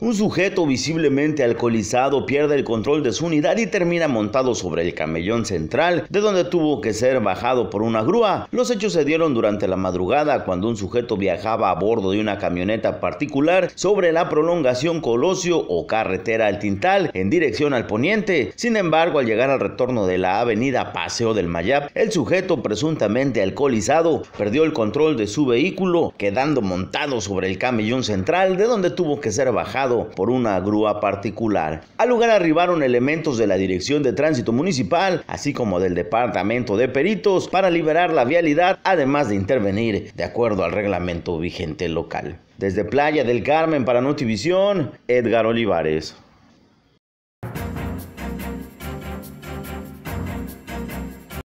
Un sujeto visiblemente alcoholizado pierde el control de su unidad y termina montado sobre el camellón central, de donde tuvo que ser bajado por una grúa. Los hechos se dieron durante la madrugada cuando un sujeto viajaba a bordo de una camioneta particular sobre la prolongación Colosio o carretera al Tintal en dirección al poniente. Sin embargo, al llegar al retorno de la avenida Paseo del Mayap, el sujeto presuntamente alcoholizado perdió el control de su vehículo, quedando montado sobre el camellón central, de donde tuvo que ser bajado por una grúa particular. Al lugar arribaron elementos de la Dirección de Tránsito Municipal, así como del Departamento de Peritos, para liberar la vialidad, además de intervenir de acuerdo al reglamento vigente local. Desde Playa del Carmen para Notivisión, Edgar Olivares.